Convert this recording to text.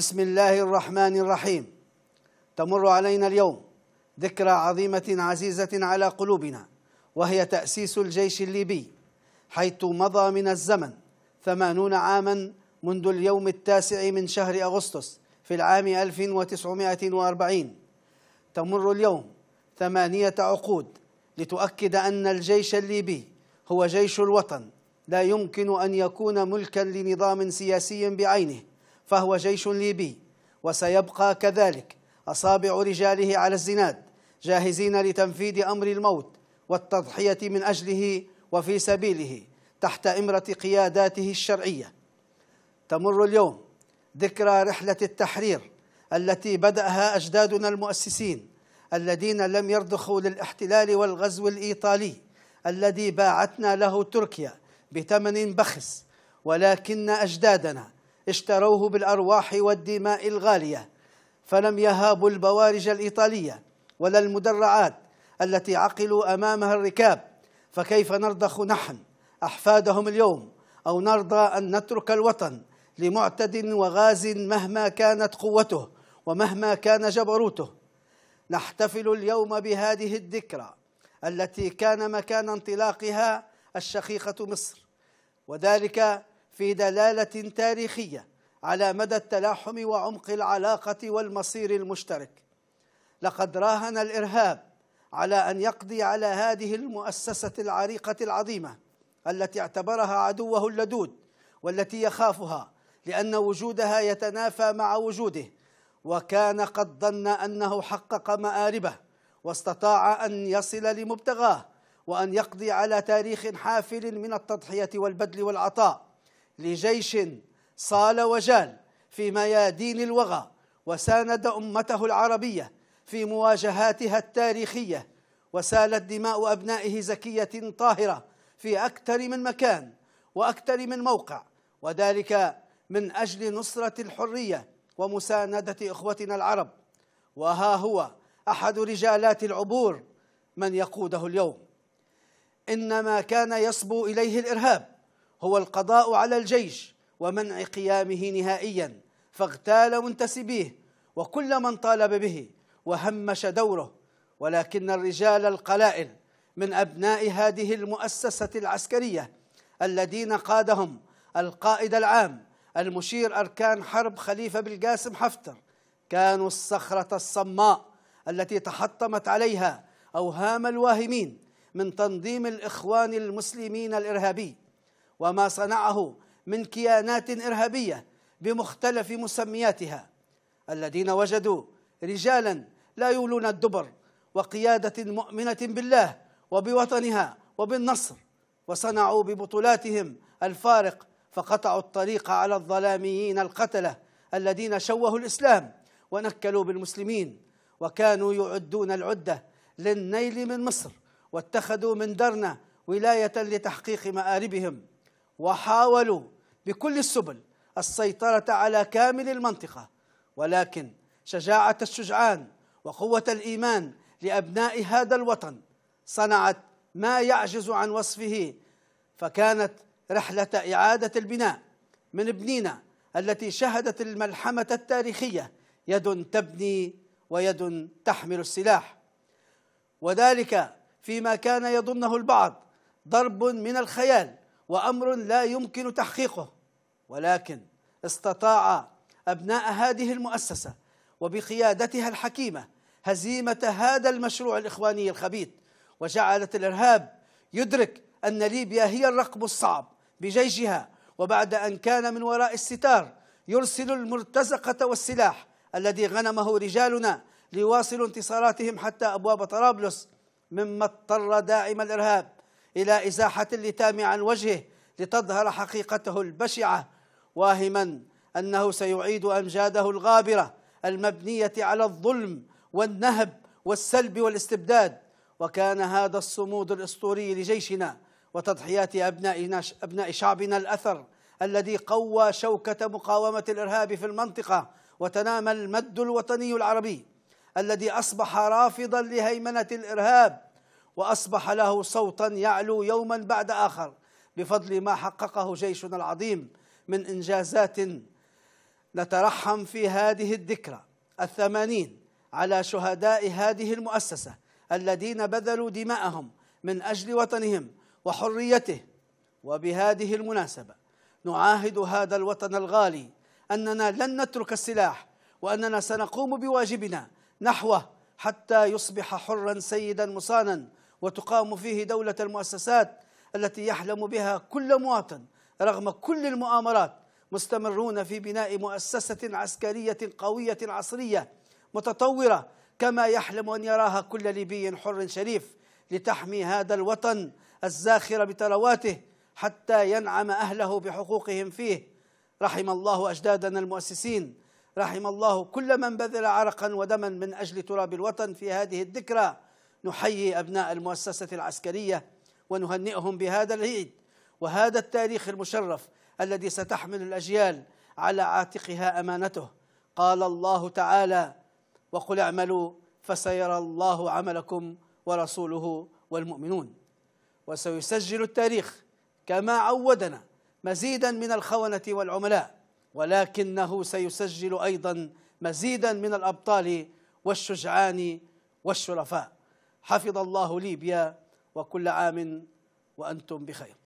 بسم الله الرحمن الرحيم تمر علينا اليوم ذكرى عظيمة عزيزة على قلوبنا وهي تأسيس الجيش الليبي حيث مضى من الزمن ثمانون عاما منذ اليوم التاسع من شهر أغسطس في العام 1940 تمر اليوم ثمانية عقود لتؤكد أن الجيش الليبي هو جيش الوطن لا يمكن أن يكون ملكا لنظام سياسي بعينه فهو جيش ليبي وسيبقى كذلك اصابع رجاله على الزناد جاهزين لتنفيذ امر الموت والتضحيه من اجله وفي سبيله تحت امره قياداته الشرعيه تمر اليوم ذكرى رحله التحرير التي بداها اجدادنا المؤسسين الذين لم يرضخوا للاحتلال والغزو الايطالي الذي باعتنا له تركيا بثمن بخس ولكن اجدادنا اشتروه بالارواح والدماء الغاليه فلم يهابوا البوارج الايطاليه ولا المدرعات التي عقلوا امامها الركاب فكيف نرضخ نحن احفادهم اليوم او نرضى ان نترك الوطن لمعتد وغاز مهما كانت قوته ومهما كان جبروته نحتفل اليوم بهذه الذكرى التي كان مكان انطلاقها الشقيقه مصر وذلك في دلاله تاريخيه على مدى التلاحم وعمق العلاقه والمصير المشترك لقد راهن الارهاب على ان يقضي على هذه المؤسسه العريقه العظيمه التي اعتبرها عدوه اللدود والتي يخافها لان وجودها يتنافى مع وجوده وكان قد ظن انه حقق ماربه واستطاع ان يصل لمبتغاه وان يقضي على تاريخ حافل من التضحيه والبذل والعطاء لجيش صال وجال في ميادين الوغى وساند امته العربيه في مواجهاتها التاريخيه وسالت دماء ابنائه زكيه طاهره في اكثر من مكان واكثر من موقع وذلك من اجل نصره الحريه ومسانده اخوتنا العرب وها هو احد رجالات العبور من يقوده اليوم انما كان يصبو اليه الارهاب هو القضاء على الجيش ومنع قيامه نهائيا فاغتال منتسبيه وكل من طالب به وهمش دوره ولكن الرجال القلائل من ابناء هذه المؤسسه العسكريه الذين قادهم القائد العام المشير اركان حرب خليفه بالقاسم حفتر كانوا الصخره الصماء التي تحطمت عليها اوهام الواهمين من تنظيم الاخوان المسلمين الارهابي وما صنعه من كيانات إرهابية بمختلف مسمياتها الذين وجدوا رجالا لا يولون الدبر وقيادة مؤمنة بالله وبوطنها وبالنصر وصنعوا ببطولاتهم الفارق فقطعوا الطريق على الظلاميين القتلة الذين شوهوا الإسلام ونكلوا بالمسلمين وكانوا يعدون العدة للنيل من مصر واتخذوا من درنا ولاية لتحقيق مآربهم وحاولوا بكل السبل السيطرة على كامل المنطقة ولكن شجاعة الشجعان وقوة الإيمان لأبناء هذا الوطن صنعت ما يعجز عن وصفه فكانت رحلة إعادة البناء من ابنينا التي شهدت الملحمة التاريخية يد تبني ويد تحمل السلاح وذلك فيما كان يظنه البعض ضرب من الخيال وأمر لا يمكن تحقيقه ولكن استطاع أبناء هذه المؤسسة وبقيادتها الحكيمة هزيمة هذا المشروع الإخواني الخبيث وجعلت الإرهاب يدرك أن ليبيا هي الرقم الصعب بجيشها وبعد أن كان من وراء الستار يرسل المرتزقة والسلاح الذي غنمه رجالنا ليواصلوا انتصاراتهم حتى أبواب طرابلس مما اضطر داعم الإرهاب إلى إزاحة اللتام عن وجهه لتظهر حقيقته البشعة واهما أنه سيعيد أمجاده الغابرة المبنية على الظلم والنهب والسلب والاستبداد وكان هذا الصمود الأسطوري لجيشنا وتضحيات أبنائنا أبناء شعبنا الأثر الذي قوى شوكة مقاومة الإرهاب في المنطقة وتنامى المد الوطني العربي الذي أصبح رافضا لهيمنة الإرهاب وأصبح له صوتا يعلو يوما بعد آخر بفضل ما حققه جيشنا العظيم من إنجازات نترحم في هذه الذكرى الثمانين على شهداء هذه المؤسسة الذين بذلوا دماءهم من أجل وطنهم وحريته وبهذه المناسبة نعاهد هذا الوطن الغالي أننا لن نترك السلاح وأننا سنقوم بواجبنا نحوه حتى يصبح حرا سيدا مصانا وتقام فيه دولة المؤسسات التي يحلم بها كل مواطن رغم كل المؤامرات مستمرون في بناء مؤسسة عسكرية قوية عصرية متطورة كما يحلم أن يراها كل ليبي حر شريف لتحمي هذا الوطن الزاخر بثرواته حتى ينعم أهله بحقوقهم فيه رحم الله أجدادنا المؤسسين رحم الله كل من بذل عرقا ودما من أجل تراب الوطن في هذه الذكرى نحيي أبناء المؤسسة العسكرية ونهنئهم بهذا العيد وهذا التاريخ المشرف الذي ستحمل الأجيال على عاتقها أمانته قال الله تعالى وقل اعملوا فسيرى الله عملكم ورسوله والمؤمنون وسيسجل التاريخ كما عودنا مزيدا من الخونه والعملاء ولكنه سيسجل ايضا مزيدا من الابطال والشجعان والشرفاء حفظ الله ليبيا وكل عام وأنتم بخير